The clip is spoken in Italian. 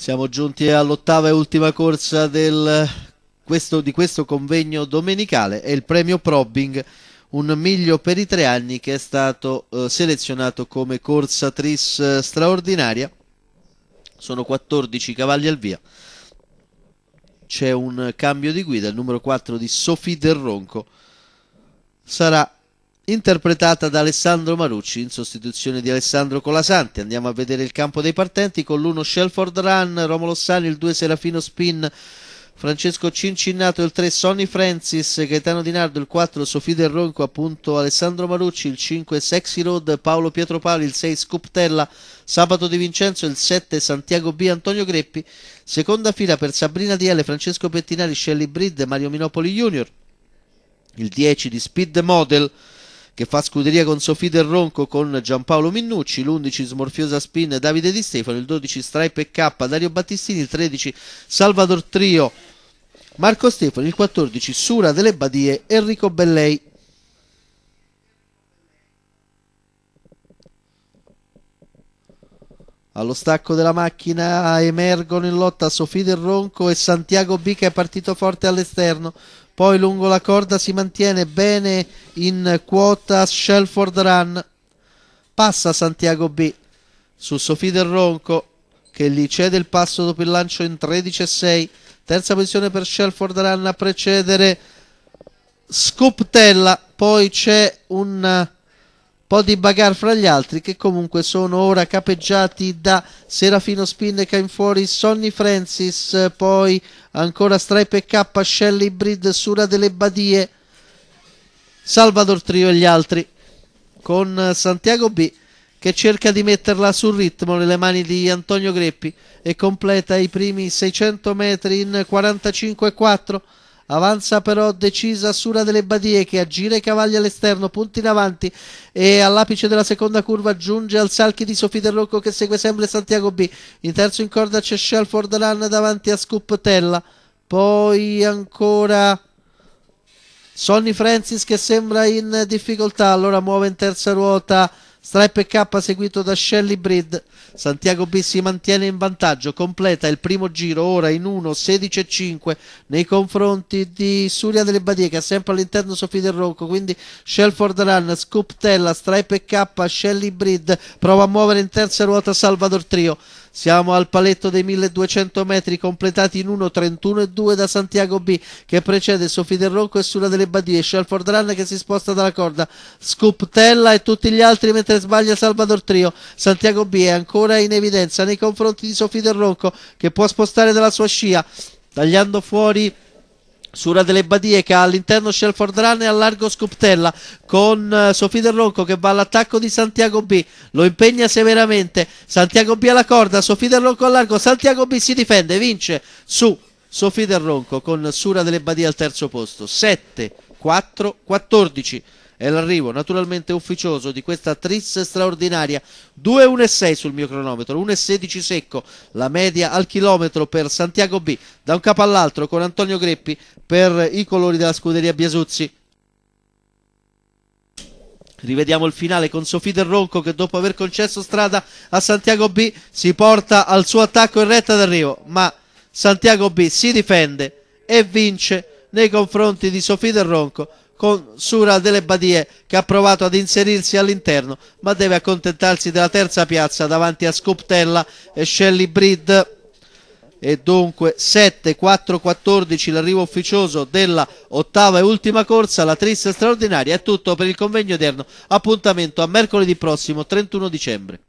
Siamo giunti all'ottava e ultima corsa del, questo, di questo convegno domenicale e il premio Probing, un miglio per i tre anni che è stato eh, selezionato come corsatrice eh, straordinaria. Sono 14 cavalli al via. C'è un cambio di guida, il numero 4 di Sophie Del Ronco sarà interpretata da Alessandro Marucci in sostituzione di Alessandro Colasanti. Andiamo a vedere il campo dei partenti con l'1 Shelford Run, Romolo Sani, il 2 Serafino Spin, Francesco Cincinnato, il 3 Sonny Francis, Gaetano Di Nardo, il 4 Sofì Del Ronco, appunto Alessandro Marucci, il 5 Sexy Road, Paolo Pietro Paoli, il 6 Scuptella, Sabato Di Vincenzo, il 7 Santiago B, Antonio Greppi, seconda fila per Sabrina Diele, Francesco Pettinari, Shelley Brid, Mario Minopoli Junior, il 10 di Speed Model, che fa scuderia con Sofì Del Ronco con Giampaolo Minnucci, l'11 Smorfiosa Spin Davide Di Stefano, il 12 Stripe e K Dario Battistini, il 13 Salvador Trio Marco Stefano, il 14 Sura delle Badie Enrico Bellei. Allo stacco della macchina emergono in lotta Sofì del Ronco e Santiago B che è partito forte all'esterno. Poi lungo la corda si mantiene bene in quota Shelford Run. Passa Santiago B su Sofì del Ronco che gli cede il passo dopo il lancio in 13-6. Terza posizione per Shelford Run a precedere Scoop Tella. Poi c'è un po' di bagar fra gli altri che comunque sono ora capeggiati da Serafino Spinneca in fuori Sonny Francis, poi ancora Stripe K, Shelley Breed, Sura delle Badie, Salvador Trio e gli altri con Santiago B che cerca di metterla sul ritmo nelle mani di Antonio Greppi e completa i primi 600 metri in 45 4 Avanza però decisa Sura delle Badie che aggira i cavalli all'esterno, punti in avanti e all'apice della seconda curva giunge al salchi di Sofì del Rocco che segue sempre Santiago B. In terzo in corda c'è Shelford Run davanti a Scoop Tella. Poi ancora... Sonny Francis che sembra in difficoltà, allora muove in terza ruota Stripe K seguito da Shelly Breed. Santiago B si mantiene in vantaggio, completa il primo giro ora in 1-16-5 nei confronti di Suria delle Badie che ha sempre all'interno Sofì del Rocco, quindi Shelford Run, Scoop Tella, Stripe K, Shelly Breed prova a muovere in terza ruota Salvador Trio. Siamo al paletto dei 1200 metri completati in 1.31.2 da Santiago B che precede Sofì del Ronco e sulla delle Badie. Shelford Run che si sposta dalla corda. Scuptella e tutti gli altri mentre sbaglia Salvador Trio. Santiago B è ancora in evidenza nei confronti di Sofì del Ronco che può spostare dalla sua scia tagliando fuori Sura delle Badie che ha all'interno Shelford Run e a largo Scoptella con eh, Sofì Del Ronco che va all'attacco di Santiago B lo impegna severamente Santiago B alla corda Sofì Del Ronco a largo Santiago B si difende vince su Sofì Del Ronco con Sura delle Badie al terzo posto 7 4 14 è l'arrivo naturalmente ufficioso di questa tris straordinaria 2,16 sul mio cronometro 1,16 secco la media al chilometro per Santiago B da un capo all'altro con Antonio Greppi per i colori della scuderia Biasuzzi Rivediamo il finale con Sofì Del Ronco che dopo aver concesso strada a Santiago B si porta al suo attacco in retta d'arrivo, ma Santiago B si difende e vince nei confronti di Sofì Del Ronco con Sura delle Badie che ha provato ad inserirsi all'interno ma deve accontentarsi della terza piazza davanti a Scoptella e Shelly Breed e dunque 7-4-14 l'arrivo ufficioso della ottava e ultima corsa, la trista straordinaria è tutto per il convegno odierno, appuntamento a mercoledì prossimo 31 dicembre.